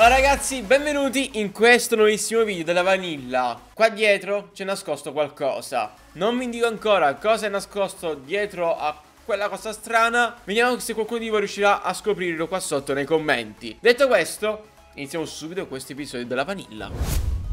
Allora ragazzi, benvenuti in questo nuovissimo video della Vanilla Qua dietro c'è nascosto qualcosa Non vi dico ancora cosa è nascosto dietro a quella cosa strana Vediamo se qualcuno di voi riuscirà a scoprirlo qua sotto nei commenti Detto questo, iniziamo subito questo episodio della Vanilla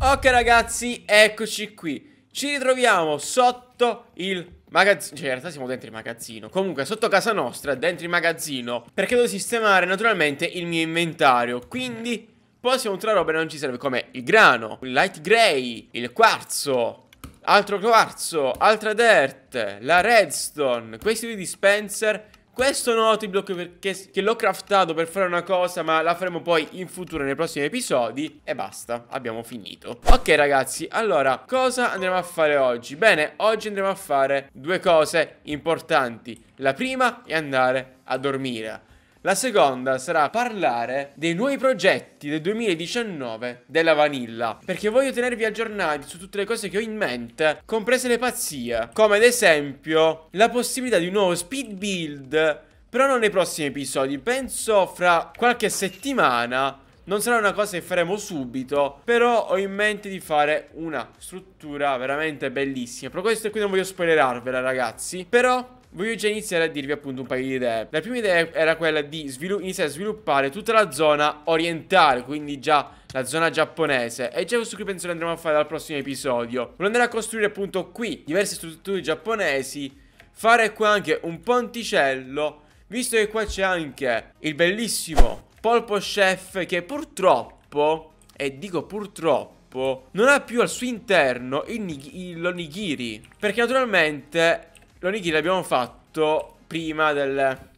Ok ragazzi, eccoci qui ci ritroviamo sotto il magazzino. Cioè, in realtà siamo dentro il magazzino. Comunque, sotto casa nostra, dentro il magazzino. Perché devo sistemare naturalmente il mio inventario. Quindi. Poi si un'altra roba che non ci serve come il grano, il light gray, il quarzo, altro quarzo, altra dirt, la redstone, questi due dispenser questo noto il che l'ho craftato per fare una cosa ma la faremo poi in futuro nei prossimi episodi e basta, abbiamo finito. Ok ragazzi, allora cosa andremo a fare oggi? Bene, oggi andremo a fare due cose importanti. La prima è andare a dormire. La seconda sarà parlare dei nuovi progetti del 2019 della Vanilla, perché voglio tenervi aggiornati su tutte le cose che ho in mente, comprese le pazzie, come ad esempio la possibilità di un nuovo speed build, però non nei prossimi episodi, penso fra qualche settimana non sarà una cosa che faremo subito, però ho in mente di fare una struttura veramente bellissima. Però questo qui non voglio spoilerarvela, ragazzi. Però voglio già iniziare a dirvi appunto un paio di idee. La prima idea era quella di iniziare a sviluppare tutta la zona orientale, quindi già la zona giapponese E già questo qui penso lo andremo a fare dal prossimo episodio Voglio andare a costruire appunto qui diverse strutture giapponesi Fare qua anche un ponticello Visto che qua c'è anche il bellissimo Polpo Chef che purtroppo E dico purtroppo Non ha più al suo interno il, il l'onigiri Perché naturalmente L'Onigiri l'abbiamo fatto prima del...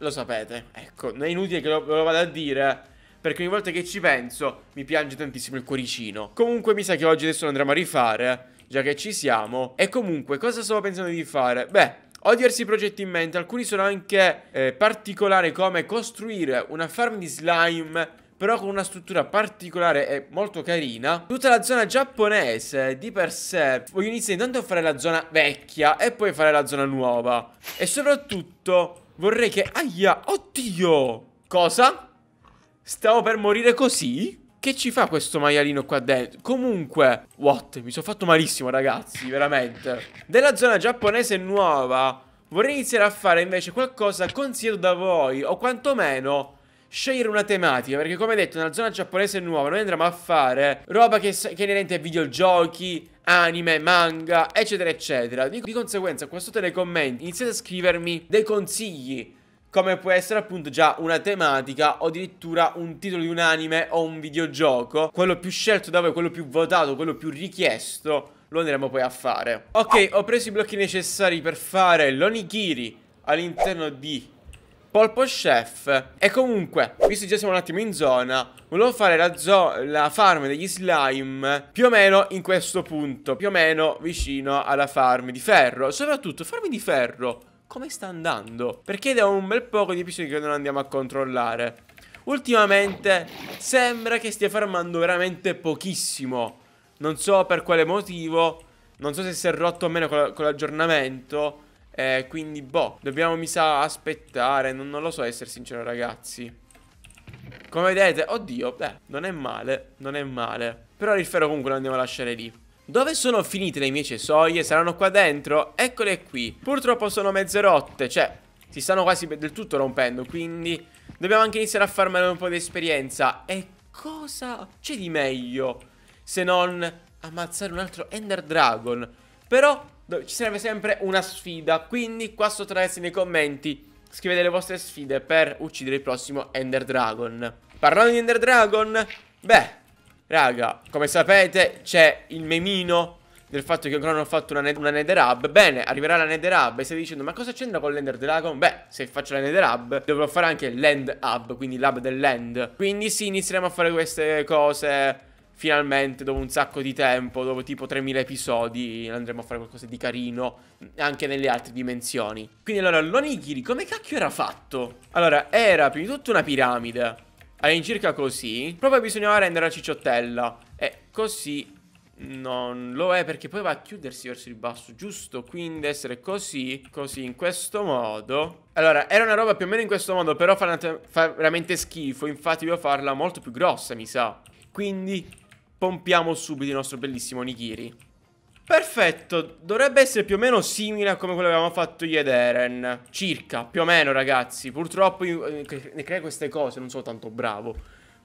Lo sapete, ecco, non è inutile che lo, lo vada a dire Perché ogni volta che ci penso mi piange tantissimo il cuoricino Comunque mi sa che oggi adesso lo andremo a rifare Già che ci siamo E comunque, cosa stavo pensando di fare? Beh, ho diversi progetti in mente, alcuni sono anche eh, particolari come costruire una farm di slime però con una struttura particolare e molto carina. Tutta la zona giapponese di per sé. Voglio iniziare intanto a fare la zona vecchia e poi fare la zona nuova. E soprattutto vorrei che... Aia, oddio! Cosa? Stavo per morire così? Che ci fa questo maialino qua dentro? Comunque, what? Mi sono fatto malissimo ragazzi, veramente. Della zona giapponese nuova... Vorrei iniziare a fare invece qualcosa consigliato da voi, o quantomeno scegliere una tematica Perché come detto nella zona giapponese nuova noi andremo a fare roba che, che è inerente a videogiochi, anime, manga, eccetera eccetera Di, di conseguenza qua sotto nei commenti iniziate a scrivermi dei consigli come può essere appunto già una tematica o addirittura un titolo di un anime o un videogioco, quello più scelto da voi, quello più votato, quello più richiesto, lo andremo poi a fare. Ok, ho preso i blocchi necessari per fare l'onigiri all'interno di Polpo Chef E comunque, visto che già siamo un attimo in zona Volevo fare la, la, farm degli slime Più o meno in questo punto Più o meno vicino alla farm di ferro Soprattutto, farm di ferro Come sta andando? Perché da un bel po' di episodi che non andiamo a controllare Ultimamente sembra che stia farmando veramente pochissimo Non so per quale motivo Non so se si è rotto o meno con l'aggiornamento eh, quindi, boh, dobbiamo, mi sa, aspettare. Non, non lo so, essere sincero, ragazzi. Come vedete, oddio, beh, non è male, non è male. Però il ferro comunque lo andiamo a lasciare lì. Dove sono finite le mie cesoie? Saranno qua dentro? Eccole qui. Purtroppo sono mezze rotte, cioè, si stanno quasi del tutto rompendo, quindi dobbiamo anche iniziare a farmene un po' di esperienza. E cosa c'è di meglio se non ammazzare un altro Ender Dragon? Però ci serve sempre una sfida. Quindi qua sotto ragazzi nei commenti scrivete le vostre sfide per uccidere il prossimo Ender Dragon. Parlando di Ender Dragon, beh, raga, come sapete c'è il memino del fatto che ancora non ho fatto una, ne una Nether Hub. Bene, arriverà la Nether Hub e stai dicendo ma cosa c'entra con l'Ender Dragon? Beh, se faccio la Nether Hub dovrò fare anche l'End Hub, quindi l'Hub dell'End. Quindi sì, inizieremo a fare queste cose finalmente dopo un sacco di tempo, dopo tipo 3000 episodi, andremo a fare qualcosa di carino anche nelle altre dimensioni. Quindi allora, l'onigiri come cacchio era fatto? Allora, era prima di tutto una piramide, all'incirca così, proprio bisognava rendere la ciciottella, e così non lo è perché poi va a chiudersi verso il basso, giusto? Quindi essere così, così, in questo modo. Allora, era una roba più o meno in questo modo, però fa, fa veramente schifo, infatti devo farla molto più grossa, mi sa. Quindi pompiamo subito il nostro bellissimo Nikiri. Perfetto, dovrebbe essere più o meno simile a come quello che avevamo fatto io ed Eren. Circa, più o meno ragazzi. Purtroppo io, eh, ne creo queste cose, non sono tanto bravo.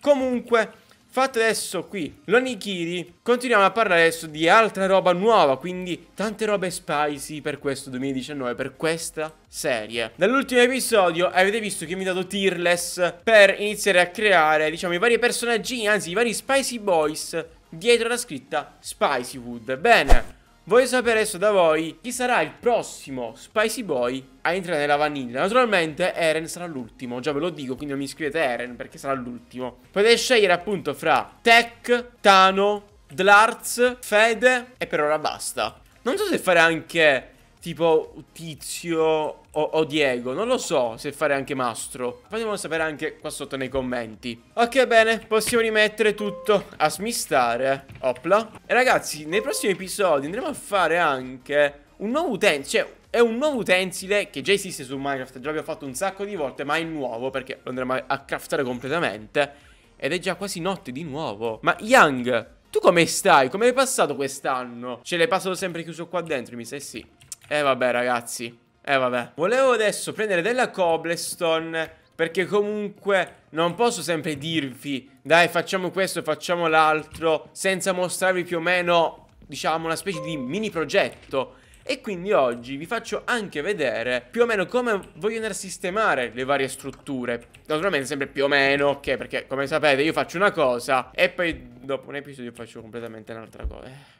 Comunque, Fatto adesso qui l'onigiri, continuiamo a parlare adesso di altra roba nuova, quindi tante robe spicy per questo 2019, per questa serie. Dall'ultimo episodio avete visto che mi ho dato Tearless per iniziare a creare, diciamo, i vari personaggi, anzi i vari spicy boys dietro la scritta Spicywood. Bene, Voglio sapere adesso da voi chi sarà il prossimo Spicy Boy a entrare nella vaniglia. Naturalmente Eren sarà l'ultimo, già ve lo dico, quindi non mi scrivete Eren perché sarà l'ultimo. Potete scegliere appunto fra Tech, Tano, Dlarz, Fede e per ora basta. Non so se fare anche tipo Tizio o, o, Diego. Non lo so se fare anche Mastro. Fatemelo sapere anche qua sotto nei commenti. Ok, bene, possiamo rimettere tutto a smistare. Eh. Opla. E ragazzi, nei prossimi episodi andremo a fare anche un nuovo utente. cioè è un nuovo utensile che già esiste su Minecraft, già l'abbiamo fatto un sacco di volte, ma è nuovo perché lo andremo a craftare completamente. Ed è già quasi notte di nuovo. Ma Young, tu come stai? Come hai passato quest'anno? Ce l'hai passato sempre chiuso qua dentro, mi sa sì. E eh, vabbè ragazzi, e eh, vabbè. Volevo adesso prendere della cobblestone perché comunque non posso sempre dirvi dai facciamo questo, facciamo l'altro senza mostrarvi più o meno diciamo una specie di mini progetto e quindi oggi vi faccio anche vedere più o meno come voglio andare a sistemare le varie strutture Naturalmente sempre più o meno, ok? Perché come sapete io faccio una cosa e poi dopo un episodio faccio completamente un'altra cosa eh.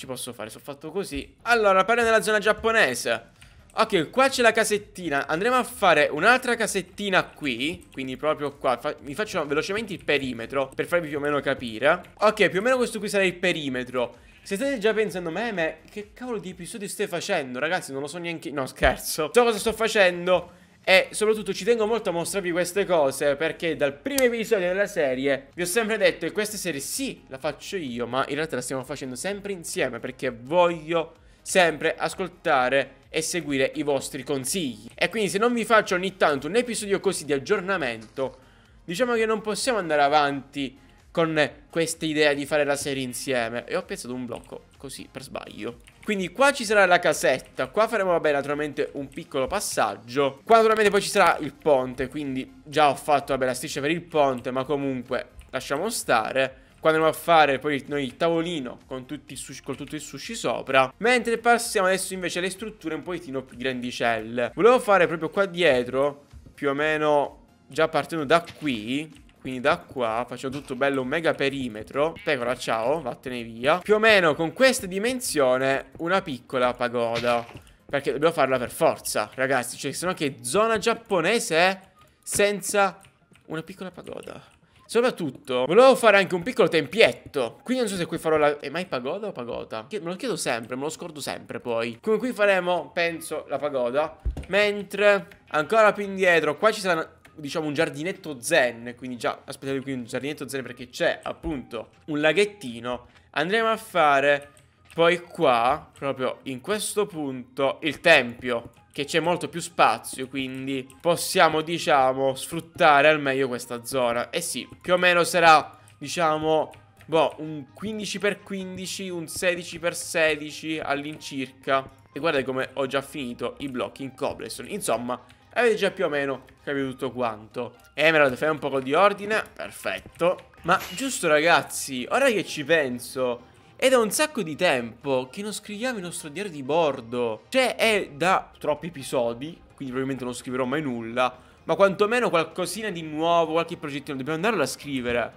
Ci posso fare, sono fatto così Allora, parlo nella zona giapponese Ok, qua c'è la casettina Andremo a fare un'altra casettina qui Quindi proprio qua Fa Vi faccio velocemente il perimetro Per farvi più o meno capire Ok, più o meno questo qui sarà il perimetro se state già pensando, meme, eh, che cavolo di episodio stai facendo? Ragazzi, non lo so neanche... No, scherzo. So cosa sto facendo. E soprattutto ci tengo molto a mostrarvi queste cose perché dal primo episodio della serie vi ho sempre detto che questa serie sì la faccio io ma in realtà la stiamo facendo sempre insieme perché voglio sempre ascoltare e seguire i vostri consigli. E quindi se non vi faccio ogni tanto un episodio così di aggiornamento, diciamo che non possiamo andare avanti con questa idea di fare la serie insieme. E ho pensato un blocco così per sbaglio. Quindi qua ci sarà la casetta Qua faremo vabbè naturalmente un piccolo passaggio Qua naturalmente poi ci sarà il ponte Quindi già ho fatto vabbè la striscia per il ponte Ma comunque lasciamo stare Qua andremo a fare poi noi il tavolino con, sushi, con, tutto il sushi sopra Mentre passiamo adesso invece alle strutture un pochettino più grandicelle Volevo fare proprio qua dietro Più o meno già partendo da qui quindi da qua faccio tutto bello un mega perimetro Pecora ciao, vattene via Più o meno con questa dimensione una piccola pagoda Perché dobbiamo farla per forza Ragazzi, cioè sennò che zona giapponese senza una piccola pagoda Soprattutto volevo fare anche un piccolo tempietto Quindi non so se qui farò la... è mai pagoda o pagoda? Me lo chiedo sempre, me lo scordo sempre poi Come qui faremo, penso, la pagoda Mentre ancora più indietro qua ci saranno diciamo un giardinetto zen, quindi già aspettate qui un giardinetto zen perché c'è appunto un laghettino, andremo a fare poi qua, proprio in questo punto, il tempio, che c'è molto più spazio, quindi possiamo diciamo sfruttare al meglio questa zona. E eh sì, più o meno sarà diciamo boh, un 15x15, un 16x16 all'incirca. E guardate come ho già finito i blocchi in cobblestone. Insomma, Avete già più o meno capito tutto quanto. Emerald, fai un po' di ordine. Perfetto. Ma giusto ragazzi, ora che ci penso... È da un sacco di tempo che non scriviamo il nostro diario di bordo. Cioè, è da troppi episodi, quindi probabilmente non scriverò mai nulla. Ma quantomeno qualcosina di nuovo, qualche progettino, dobbiamo andarlo a scrivere.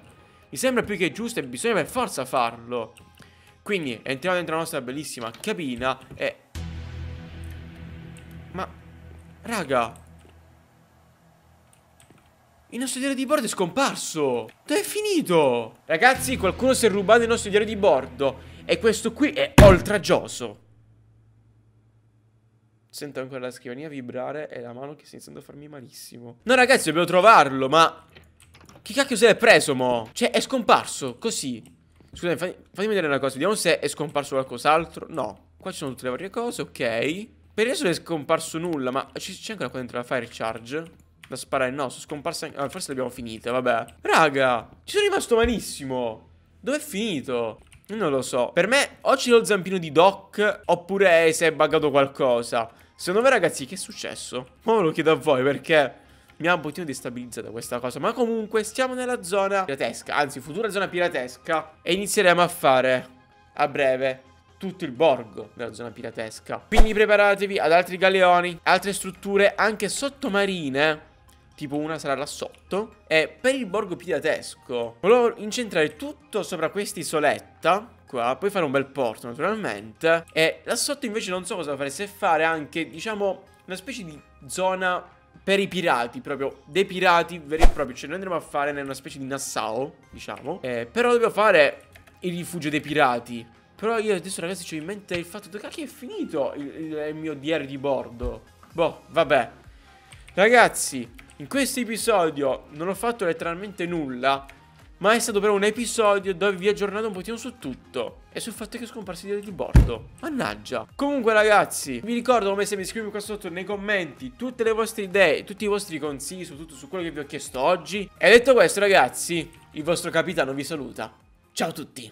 Mi sembra più che giusto e bisogna per forza farlo. Quindi entriamo dentro la nostra bellissima cabina e... Ma... Raga, il nostro diario di bordo è scomparso. Dove è finito? Ragazzi, qualcuno si è rubato il nostro diario di bordo. E questo qui è oltraggioso. Sento ancora la scrivania vibrare e la mano che sta iniziando a farmi malissimo. No, ragazzi, dobbiamo trovarlo, ma... Chi cacchio se l'è preso, mo? Cioè, è scomparso, così. Scusami, fatemi vedere una cosa. Vediamo se è scomparso qualcos'altro. No. Qua ci sono tutte le varie cose, ok. Per adesso non è scomparso nulla, ma c'è ancora qua dentro la fire charge. La sparare, no, sono scomparsa... Ah, forse abbiamo finite, vabbè. Raga, ci sono rimasto malissimo. Dov'è finito? Non lo so. Per me, o c'è lo zampino di Doc, oppure si è buggato qualcosa. Secondo me, ragazzi, che è successo? Ma ve lo chiedo a voi, perché... Mi ha un pochino destabilizzata questa cosa Ma comunque stiamo nella zona piratesca Anzi futura zona piratesca E inizieremo a fare a breve tutto il borgo della zona piratesca. Quindi preparatevi ad altri galeoni, altre strutture anche sottomarine tipo una sarà là sotto. E per il borgo piratesco volevo incentrare tutto sopra questa isoletta qua, poi fare un bel porto naturalmente. E là sotto invece non so cosa fare, se fare anche, diciamo, una specie di zona per i pirati, proprio dei pirati veri e propri. Cioè noi andremo a fare una specie di Nassau, diciamo. Eh, però dobbiamo fare il rifugio dei pirati. Però io adesso ragazzi ho in mente il fatto che cacchio è finito il, il, il mio diario di bordo. Boh, vabbè. Ragazzi, in questo episodio non ho fatto letteralmente nulla, ma è stato però un episodio dove vi ho aggiornato un pochino su tutto e sul fatto che scomparsi di bordo. Mannaggia. Comunque ragazzi, vi ricordo come se mi scrivete qua sotto nei commenti tutte le vostre idee, tutti i vostri consigli, soprattutto su quello che vi ho chiesto oggi. E detto questo ragazzi, il vostro capitano vi saluta. Ciao a tutti.